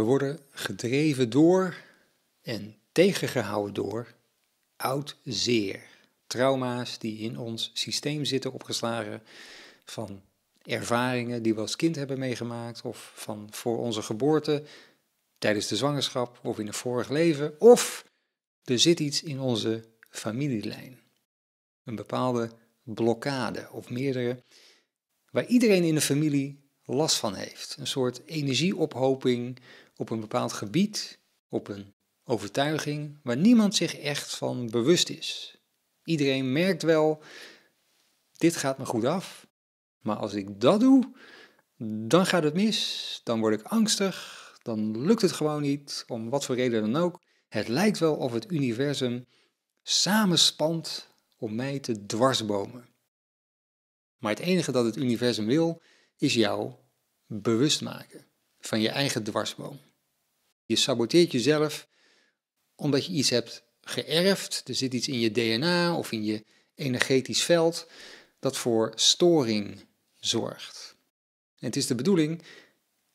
We worden gedreven door en tegengehouden door oud zeer. Trauma's die in ons systeem zitten opgeslagen van ervaringen die we als kind hebben meegemaakt of van voor onze geboorte, tijdens de zwangerschap of in een vorig leven of er zit iets in onze familielijn. Een bepaalde blokkade of meerdere waar iedereen in de familie last van heeft. Een soort energieophoping op een bepaald gebied, op een overtuiging waar niemand zich echt van bewust is. Iedereen merkt wel, dit gaat me goed af, maar als ik dat doe, dan gaat het mis, dan word ik angstig, dan lukt het gewoon niet, om wat voor reden dan ook. Het lijkt wel of het universum samenspant om mij te dwarsbomen. Maar het enige dat het universum wil, is jou bewust maken van je eigen dwarsboom. Je saboteert jezelf omdat je iets hebt geërfd. Er zit iets in je DNA of in je energetisch veld dat voor storing zorgt. En het is de bedoeling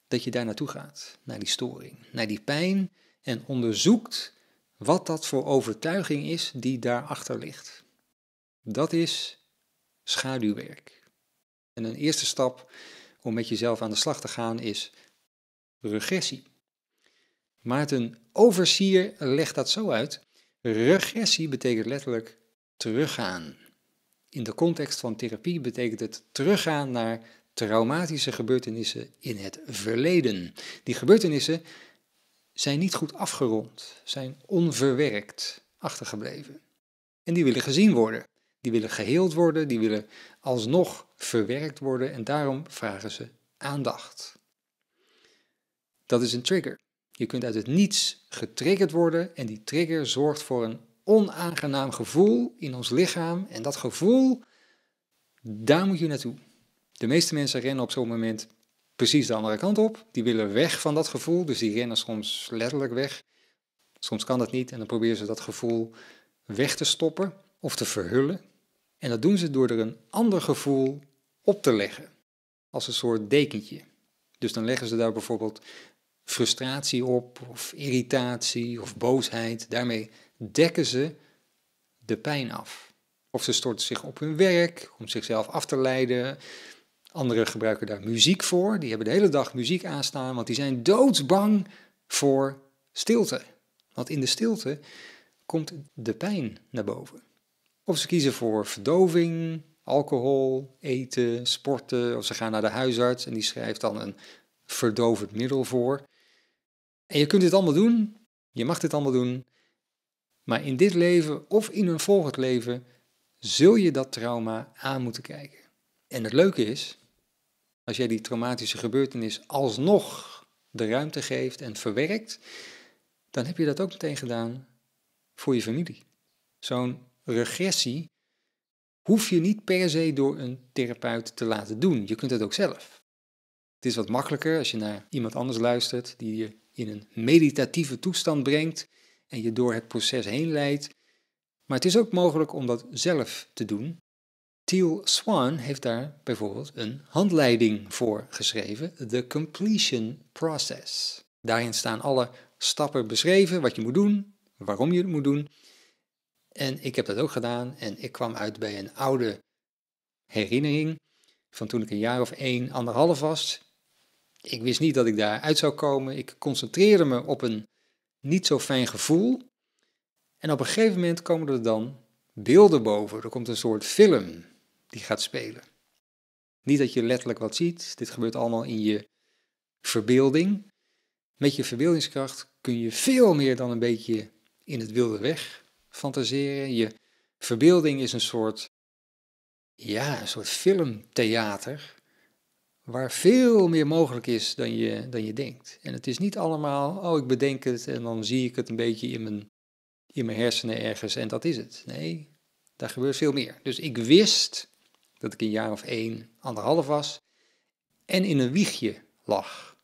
dat je daar naartoe gaat, naar die storing, naar die pijn en onderzoekt wat dat voor overtuiging is die daarachter ligt. Dat is schaduwwerk. En een eerste stap om met jezelf aan de slag te gaan is regressie. Maarten Oversier legt dat zo uit. Regressie betekent letterlijk teruggaan. In de context van therapie betekent het teruggaan naar traumatische gebeurtenissen in het verleden. Die gebeurtenissen zijn niet goed afgerond, zijn onverwerkt achtergebleven. En die willen gezien worden, die willen geheeld worden, die willen alsnog verwerkt worden en daarom vragen ze aandacht. Dat is een trigger. Je kunt uit het niets getriggerd worden en die trigger zorgt voor een onaangenaam gevoel in ons lichaam. En dat gevoel, daar moet je naartoe. De meeste mensen rennen op zo'n moment precies de andere kant op. Die willen weg van dat gevoel, dus die rennen soms letterlijk weg. Soms kan dat niet en dan proberen ze dat gevoel weg te stoppen of te verhullen. En dat doen ze door er een ander gevoel op te leggen, als een soort dekentje. Dus dan leggen ze daar bijvoorbeeld frustratie op, of irritatie, of boosheid. Daarmee dekken ze de pijn af. Of ze storten zich op hun werk om zichzelf af te leiden. Anderen gebruiken daar muziek voor. Die hebben de hele dag muziek aanstaan, want die zijn doodsbang voor stilte. Want in de stilte komt de pijn naar boven. Of ze kiezen voor verdoving, alcohol, eten, sporten. Of ze gaan naar de huisarts en die schrijft dan een verdovend middel voor. En je kunt dit allemaal doen, je mag dit allemaal doen, maar in dit leven of in een volgend leven zul je dat trauma aan moeten kijken. En het leuke is, als jij die traumatische gebeurtenis alsnog de ruimte geeft en verwerkt, dan heb je dat ook meteen gedaan voor je familie. Zo'n regressie hoef je niet per se door een therapeut te laten doen. Je kunt het ook zelf. Het is wat makkelijker als je naar iemand anders luistert die je in een meditatieve toestand brengt en je door het proces heen leidt. Maar het is ook mogelijk om dat zelf te doen. Teal Swan heeft daar bijvoorbeeld een handleiding voor geschreven, The Completion Process. Daarin staan alle stappen beschreven, wat je moet doen, waarom je het moet doen. En ik heb dat ook gedaan en ik kwam uit bij een oude herinnering van toen ik een jaar of één, anderhalf was. Ik wist niet dat ik daaruit zou komen. Ik concentreerde me op een niet zo fijn gevoel. En op een gegeven moment komen er dan beelden boven. Er komt een soort film die gaat spelen. Niet dat je letterlijk wat ziet. Dit gebeurt allemaal in je verbeelding. Met je verbeeldingskracht kun je veel meer dan een beetje in het wilde weg fantaseren. Je verbeelding is een soort, ja, een soort filmtheater waar veel meer mogelijk is dan je, dan je denkt. En het is niet allemaal, oh ik bedenk het en dan zie ik het een beetje in mijn, in mijn hersenen ergens en dat is het. Nee, daar gebeurt veel meer. Dus ik wist dat ik een jaar of één, anderhalf was en in een wiegje lag.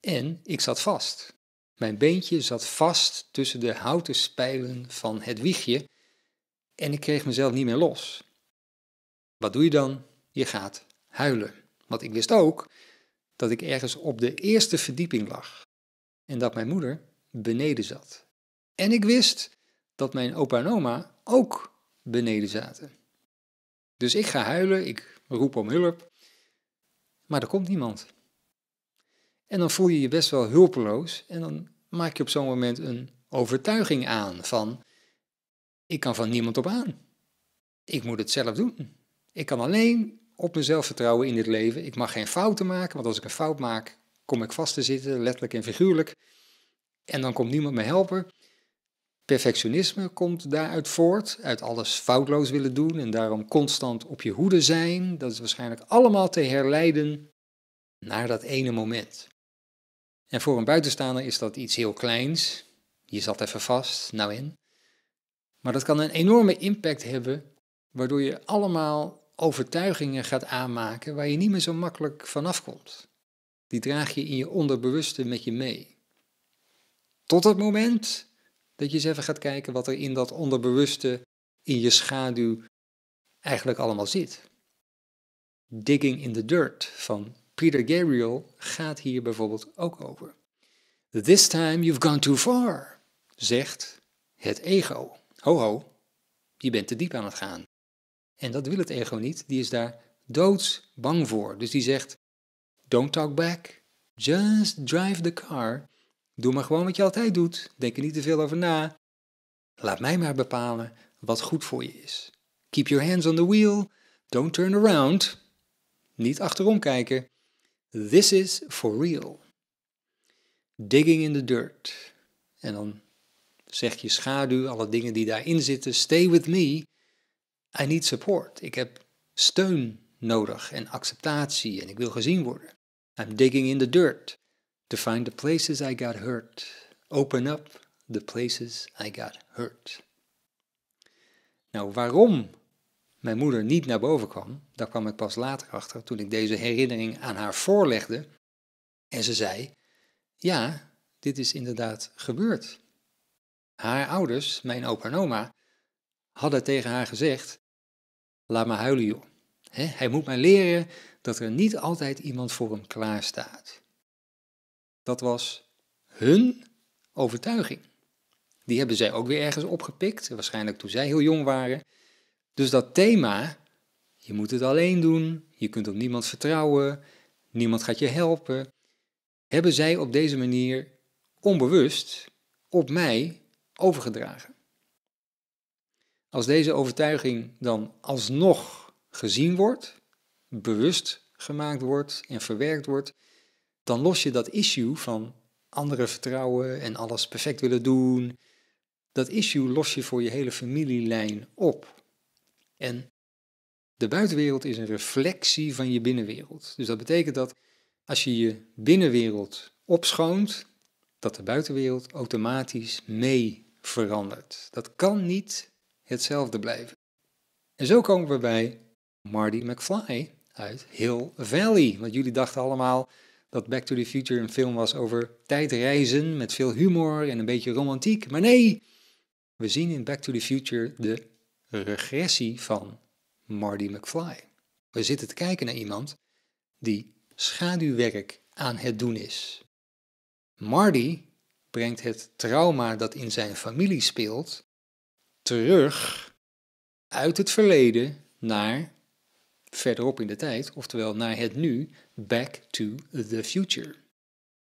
En ik zat vast. Mijn beentje zat vast tussen de houten spijlen van het wiegje en ik kreeg mezelf niet meer los. Wat doe je dan? Je gaat huilen. Want ik wist ook dat ik ergens op de eerste verdieping lag en dat mijn moeder beneden zat. En ik wist dat mijn opa en oma ook beneden zaten. Dus ik ga huilen, ik roep om hulp, maar er komt niemand. En dan voel je je best wel hulpeloos en dan maak je op zo'n moment een overtuiging aan van ik kan van niemand op aan. Ik moet het zelf doen. Ik kan alleen op mijn zelfvertrouwen in dit leven. Ik mag geen fouten maken, want als ik een fout maak, kom ik vast te zitten, letterlijk en figuurlijk. En dan komt niemand me helpen. Perfectionisme komt daaruit voort, uit alles foutloos willen doen en daarom constant op je hoede zijn. Dat is waarschijnlijk allemaal te herleiden naar dat ene moment. En voor een buitenstaander is dat iets heel kleins. Je zat even vast, nou in. Maar dat kan een enorme impact hebben, waardoor je allemaal overtuigingen gaat aanmaken waar je niet meer zo makkelijk vanaf komt. Die draag je in je onderbewuste met je mee. Tot het moment dat je eens even gaat kijken wat er in dat onderbewuste, in je schaduw, eigenlijk allemaal zit. Digging in the Dirt van Peter Gabriel gaat hier bijvoorbeeld ook over. This time you've gone too far, zegt het ego. Ho ho, je bent te diep aan het gaan. En dat wil het ego niet, die is daar doodsbang voor. Dus die zegt, don't talk back, just drive the car. Doe maar gewoon wat je altijd doet, denk er niet te veel over na. Laat mij maar bepalen wat goed voor je is. Keep your hands on the wheel, don't turn around. Niet achterom kijken. This is for real. Digging in the dirt. En dan zeg je schaduw, alle dingen die daarin zitten, stay with me. I need support. Ik heb steun nodig en acceptatie en ik wil gezien worden. I'm digging in the dirt to find the places I got hurt. Open up the places I got hurt. Nou, waarom mijn moeder niet naar boven kwam, daar kwam ik pas later achter toen ik deze herinnering aan haar voorlegde. En ze zei: Ja, dit is inderdaad gebeurd. Haar ouders, mijn opa en oma, hadden tegen haar gezegd: Laat me huilen, joh. hij moet mij leren dat er niet altijd iemand voor hem klaar staat. Dat was hun overtuiging. Die hebben zij ook weer ergens opgepikt, waarschijnlijk toen zij heel jong waren. Dus dat thema, je moet het alleen doen, je kunt op niemand vertrouwen, niemand gaat je helpen, hebben zij op deze manier onbewust op mij overgedragen. Als deze overtuiging dan alsnog gezien wordt, bewust gemaakt wordt en verwerkt wordt, dan los je dat issue van andere vertrouwen en alles perfect willen doen. Dat issue los je voor je hele familielijn op. En de buitenwereld is een reflectie van je binnenwereld. Dus dat betekent dat als je je binnenwereld opschoont, dat de buitenwereld automatisch mee verandert. Dat kan niet hetzelfde blijven. En zo komen we bij Marty McFly uit Hill Valley. Want jullie dachten allemaal dat Back to the Future een film was over tijdreizen met veel humor en een beetje romantiek. Maar nee, we zien in Back to the Future de regressie van Marty McFly. We zitten te kijken naar iemand die schaduwwerk aan het doen is. Marty brengt het trauma dat in zijn familie speelt terug uit het verleden naar verderop in de tijd, oftewel naar het nu, back to the future.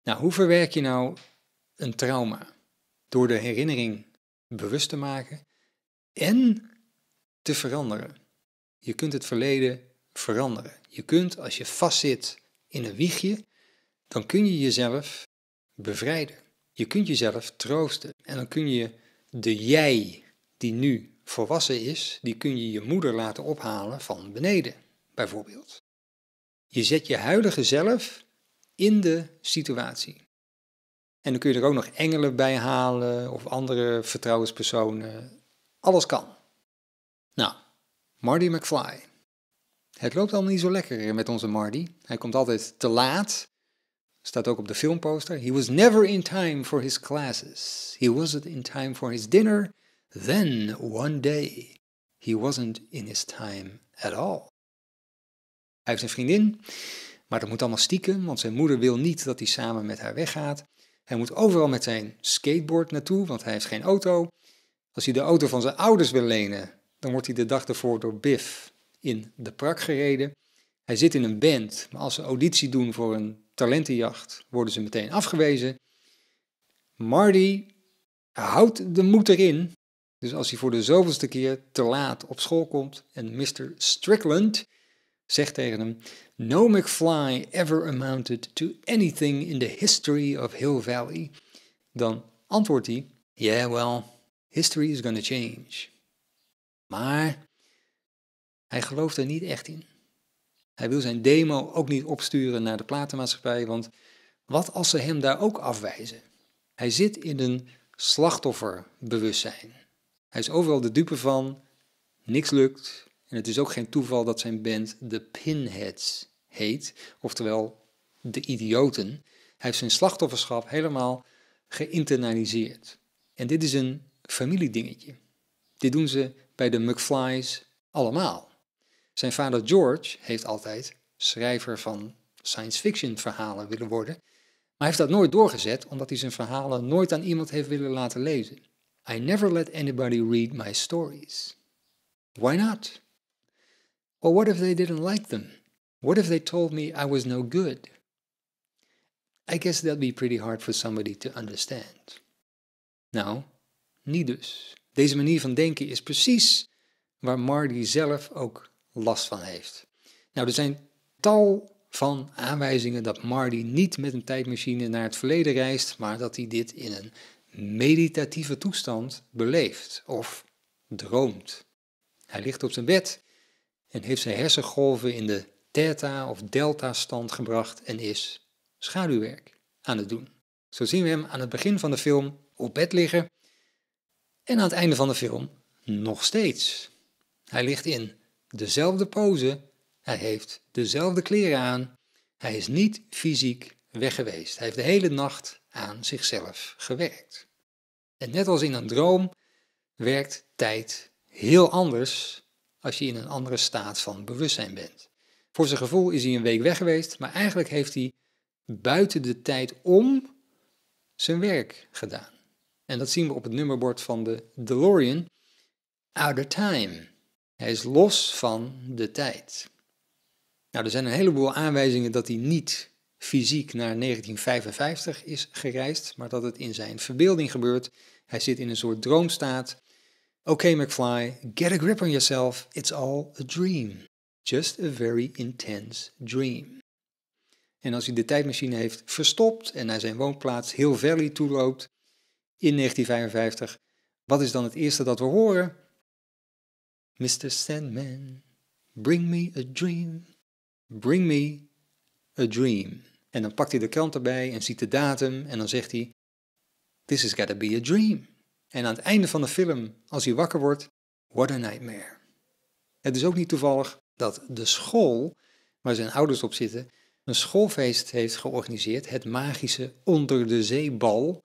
Nou, hoe verwerk je nou een trauma? Door de herinnering bewust te maken en te veranderen. Je kunt het verleden veranderen. Je kunt, als je vastzit in een wiegje, dan kun je jezelf bevrijden. Je kunt jezelf troosten en dan kun je de jij die nu volwassen is, die kun je je moeder laten ophalen van beneden, bijvoorbeeld. Je zet je huidige zelf in de situatie. En dan kun je er ook nog engelen bij halen of andere vertrouwenspersonen. Alles kan. Nou, Marty McFly. Het loopt allemaal niet zo lekker met onze Marty. Hij komt altijd te laat. Staat ook op de filmposter. He was never in time for his classes. He wasn't in time for his dinner. Then one day he wasn't in his time at all. Hij heeft een vriendin, maar dat moet allemaal stiekem, want zijn moeder wil niet dat hij samen met haar weggaat. Hij moet overal met zijn skateboard naartoe, want hij heeft geen auto. Als hij de auto van zijn ouders wil lenen, dan wordt hij de dag ervoor door Biff in de prak gereden. Hij zit in een band, maar als ze auditie doen voor een talentenjacht, worden ze meteen afgewezen. Marty houdt de moed erin dus als hij voor de zoveelste keer te laat op school komt en Mr. Strickland zegt tegen hem: No McFly ever amounted to anything in the history of Hill Valley, dan antwoordt hij: Yeah, well, history is gonna change. Maar hij gelooft er niet echt in. Hij wil zijn demo ook niet opsturen naar de platenmaatschappij, want wat als ze hem daar ook afwijzen? Hij zit in een slachtofferbewustzijn. Hij is overal de dupe van, niks lukt. En het is ook geen toeval dat zijn band The Pinheads heet, oftewel de idioten. Hij heeft zijn slachtofferschap helemaal geïnternaliseerd. En dit is een familiedingetje. Dit doen ze bij de McFlys allemaal. Zijn vader George heeft altijd schrijver van science fiction verhalen willen worden, maar hij heeft dat nooit doorgezet omdat hij zijn verhalen nooit aan iemand heeft willen laten lezen. I never let anybody read my stories. Why not? Or what if they didn't like them? What if they told me I was no good? I guess that'd be pretty hard for somebody to understand. Nou, niet dus. Deze manier van denken is precies waar Mardi zelf ook last van heeft. Nou, er zijn tal van aanwijzingen dat Mardi niet met een tijdmachine naar het verleden reist, maar dat hij dit in een meditatieve toestand beleeft of droomt. Hij ligt op zijn bed en heeft zijn hersengolven in de theta- of delta-stand gebracht en is schaduwwerk aan het doen. Zo zien we hem aan het begin van de film op bed liggen en aan het einde van de film nog steeds. Hij ligt in dezelfde pose, hij heeft dezelfde kleren aan, hij is niet fysiek weg geweest. Hij heeft de hele nacht aan zichzelf gewerkt. En net als in een droom werkt tijd heel anders als je in een andere staat van bewustzijn bent. Voor zijn gevoel is hij een week weg geweest, maar eigenlijk heeft hij buiten de tijd om zijn werk gedaan. En dat zien we op het nummerbord van de DeLorean. Out of time. Hij is los van de tijd. Nou, er zijn een heleboel aanwijzingen dat hij niet fysiek naar 1955 is gereisd, maar dat het in zijn verbeelding gebeurt. Hij zit in een soort droomstaat. Oké okay, McFly, get a grip on yourself, it's all a dream. Just a very intense dream. En als hij de tijdmachine heeft verstopt en naar zijn woonplaats Hill Valley toeloopt in 1955, wat is dan het eerste dat we horen? Mr. Sandman, bring me a dream, bring me a dream. En dan pakt hij de krant erbij en ziet de datum en dan zegt hij: This is gotta be a dream. En aan het einde van de film, als hij wakker wordt, what a nightmare. Het is ook niet toevallig dat de school, waar zijn ouders op zitten, een schoolfeest heeft georganiseerd, het magische Onder de Zeebal,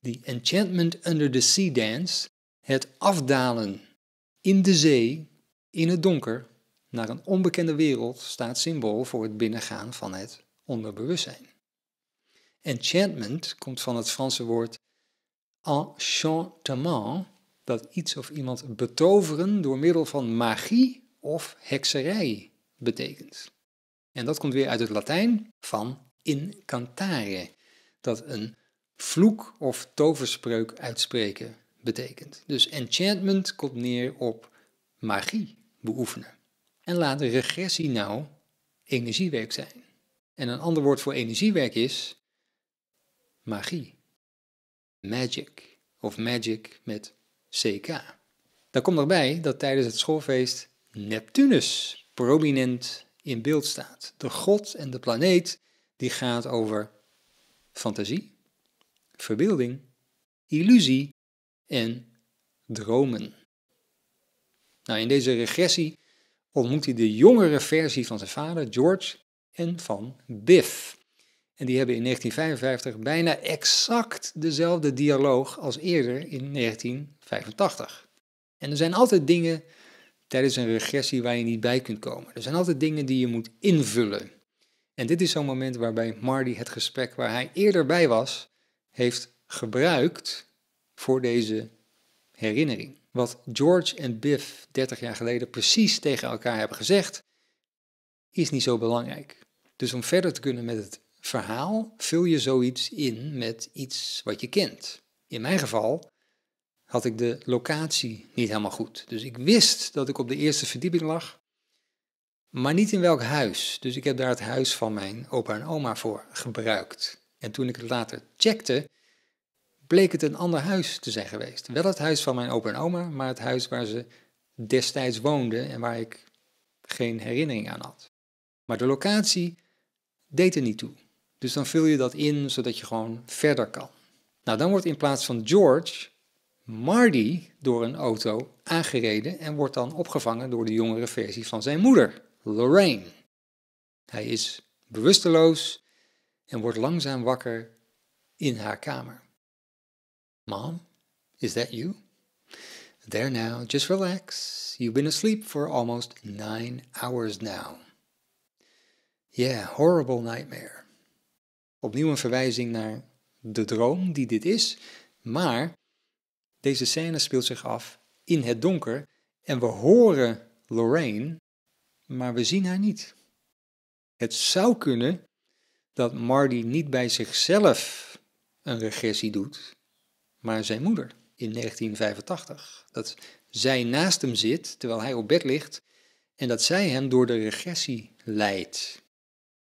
die Enchantment Under the Sea Dance, het afdalen in de zee, in het donker, naar een onbekende wereld, staat symbool voor het binnengaan van het onder bewustzijn. Enchantment komt van het Franse woord enchantement, dat iets of iemand betoveren door middel van magie of hekserij betekent. En dat komt weer uit het Latijn van incantare, dat een vloek of toverspreuk uitspreken betekent. Dus enchantment komt neer op magie beoefenen. En laat de regressie nou energiewerk zijn. En een ander woord voor energiewerk is magie. Magic of magic met CK. Daar komt nog bij dat tijdens het schoolfeest Neptunus prominent in beeld staat. De god en de planeet die gaat over fantasie, verbeelding, illusie en dromen. Nou, in deze regressie ontmoet hij de jongere versie van zijn vader, George, en van Biff. En die hebben in 1955 bijna exact dezelfde dialoog als eerder in 1985. En er zijn altijd dingen tijdens een regressie waar je niet bij kunt komen. Er zijn altijd dingen die je moet invullen. En dit is zo'n moment waarbij Marty het gesprek waar hij eerder bij was, heeft gebruikt voor deze herinnering. Wat George en Biff 30 jaar geleden precies tegen elkaar hebben gezegd, is niet zo belangrijk. Dus om verder te kunnen met het verhaal, vul je zoiets in met iets wat je kent. In mijn geval had ik de locatie niet helemaal goed. Dus ik wist dat ik op de eerste verdieping lag, maar niet in welk huis. Dus ik heb daar het huis van mijn opa en oma voor gebruikt. En toen ik het later checkte, bleek het een ander huis te zijn geweest. Wel het huis van mijn opa en oma, maar het huis waar ze destijds woonden en waar ik geen herinnering aan had. Maar de locatie deed er niet toe. Dus dan vul je dat in zodat je gewoon verder kan. Nou, dan wordt in plaats van George Marty door een auto aangereden en wordt dan opgevangen door de jongere versie van zijn moeder, Lorraine. Hij is bewusteloos en wordt langzaam wakker in haar kamer. Mom, is that you? There now, just relax. You've been asleep for almost nine hours now. Yeah, horrible nightmare. Opnieuw een verwijzing naar de droom die dit is, maar deze scène speelt zich af in het donker en we horen Lorraine, maar we zien haar niet. Het zou kunnen dat Marty niet bij zichzelf een regressie doet, maar zijn moeder in 1985. Dat zij naast hem zit terwijl hij op bed ligt en dat zij hem door de regressie leidt.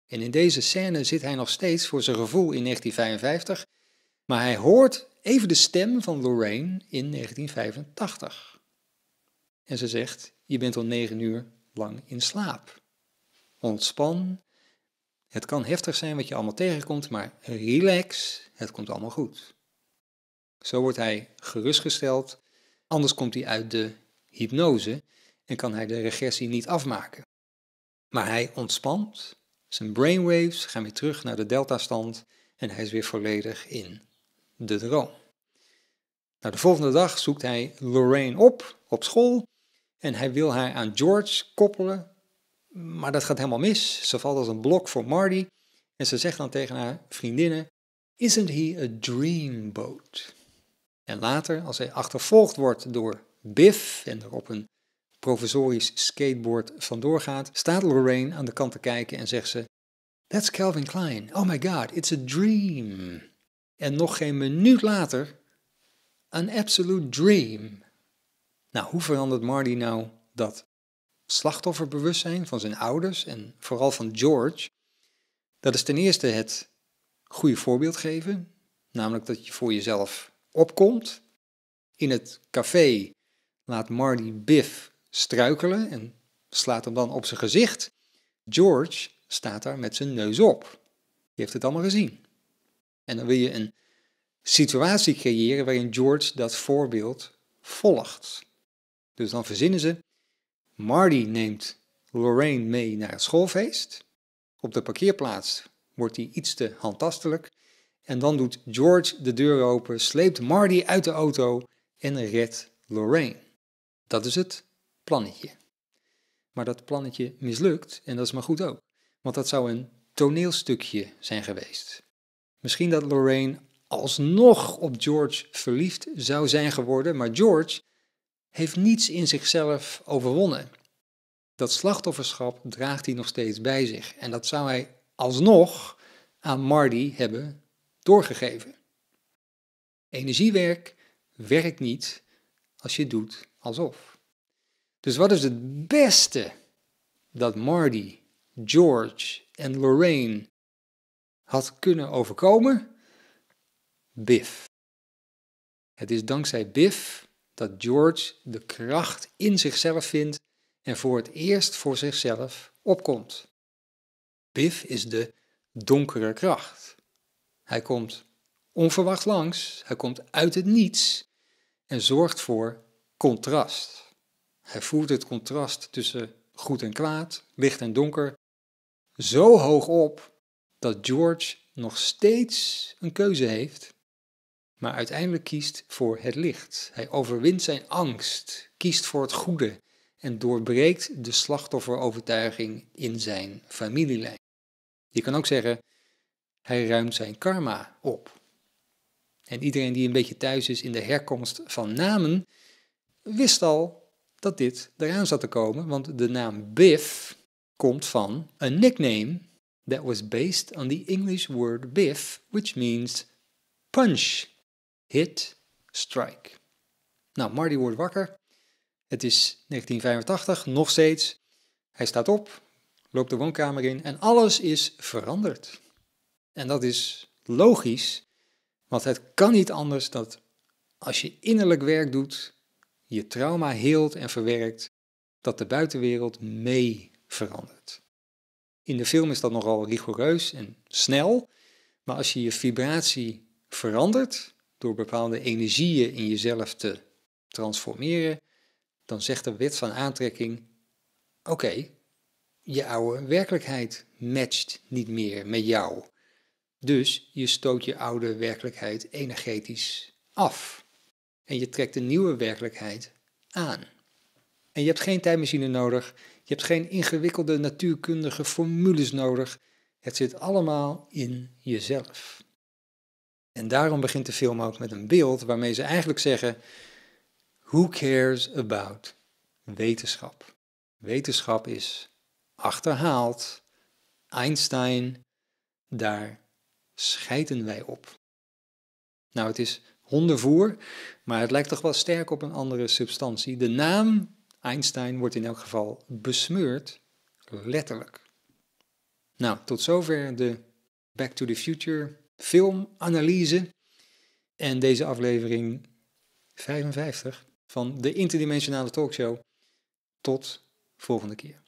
En in deze scène zit hij nog steeds voor zijn gevoel in 1955, maar hij hoort even de stem van Lorraine in 1985. En ze zegt: Je bent al negen uur lang in slaap. Ontspan. Het kan heftig zijn wat je allemaal tegenkomt, maar relax, het komt allemaal goed. Zo wordt hij gerustgesteld, anders komt hij uit de hypnose en kan hij de regressie niet afmaken. Maar hij ontspant zijn brainwaves gaan weer terug naar de deltastand en hij is weer volledig in de droom. Nou, de volgende dag zoekt hij Lorraine op op school en hij wil haar aan George koppelen, maar dat gaat helemaal mis. Ze valt als een blok voor Marty en ze zegt dan tegen haar vriendinnen: Isn't he a dreamboat? En later, als hij achtervolgd wordt door Biff en er op een provisorisch skateboard vandoor gaat, staat Lorraine aan de kant te kijken en zegt ze: That's Calvin Klein. Oh my god, it's a dream. En nog geen minuut later, an absolute dream. Nou, hoe verandert Marty nou dat slachtofferbewustzijn van zijn ouders en vooral van George? Dat is ten eerste het goede voorbeeld geven, namelijk dat je voor jezelf opkomt. In het café laat Marty Biff struikelen en slaat hem dan op zijn gezicht. George staat daar met zijn neus op. Die heeft het allemaal gezien. En dan wil je een situatie creëren waarin George dat voorbeeld volgt. Dus dan verzinnen ze: Marty neemt Lorraine mee naar het schoolfeest. Op de parkeerplaats wordt hij iets te handtastelijk. En dan doet George de deur open, sleept Marty uit de auto en redt Lorraine. Dat is het plannetje. Maar dat plannetje mislukt en dat is maar goed ook, want dat zou een toneelstukje zijn geweest. Misschien dat Lorraine alsnog op George verliefd zou zijn geworden, maar George heeft niets in zichzelf overwonnen. Dat slachtofferschap draagt hij nog steeds bij zich en dat zou hij alsnog aan Marty hebben doorgegeven. Energiewerk werkt niet als je doet alsof. Dus wat is het beste dat Marty, George en Lorraine had kunnen overkomen? Biff. Het is dankzij Biff dat George de kracht in zichzelf vindt en voor het eerst voor zichzelf opkomt. Biff is de donkere kracht. Hij komt onverwacht langs, hij komt uit het niets en zorgt voor contrast. Hij voert het contrast tussen goed en kwaad, licht en donker, zo hoog op dat George nog steeds een keuze heeft, maar uiteindelijk kiest voor het licht. Hij overwint zijn angst, kiest voor het goede en doorbreekt de slachtofferovertuiging in zijn familielijn. Je kan ook zeggen, hij ruimt zijn karma op. En iedereen die een beetje thuis is in de herkomst van namen, wist al dat dit eraan zat te komen, want de naam Biff komt van een nickname that was based on the English word biff, which means punch, hit, strike. Nou, Marty wordt wakker. Het is 1985, nog steeds. Hij staat op, loopt de woonkamer in en alles is veranderd. En dat is logisch, want het kan niet anders dat als je innerlijk werk doet, je trauma heelt en verwerkt, dat de buitenwereld mee verandert. In de film is dat nogal rigoureus en snel, maar als je je vibratie verandert door bepaalde energieën in jezelf te transformeren, dan zegt de wet van aantrekking: oké, je oude werkelijkheid matcht niet meer met jou. Dus je stoot je oude werkelijkheid energetisch af en je trekt de nieuwe werkelijkheid aan. En je hebt geen tijdmachine nodig, je hebt geen ingewikkelde natuurkundige formules nodig. Het zit allemaal in jezelf. En daarom begint de film ook met een beeld waarmee ze eigenlijk zeggen: Who cares about wetenschap? Wetenschap is achterhaald. Einstein, daar scheiden wij op. Nou, het is hondenvoer. Maar het lijkt toch wel sterk op een andere substantie. De naam Einstein wordt in elk geval besmeurd, letterlijk. Nou, tot zover de Back to the Future filmanalyse. En deze aflevering 55 van de Interdimensionale Talkshow. Tot volgende keer.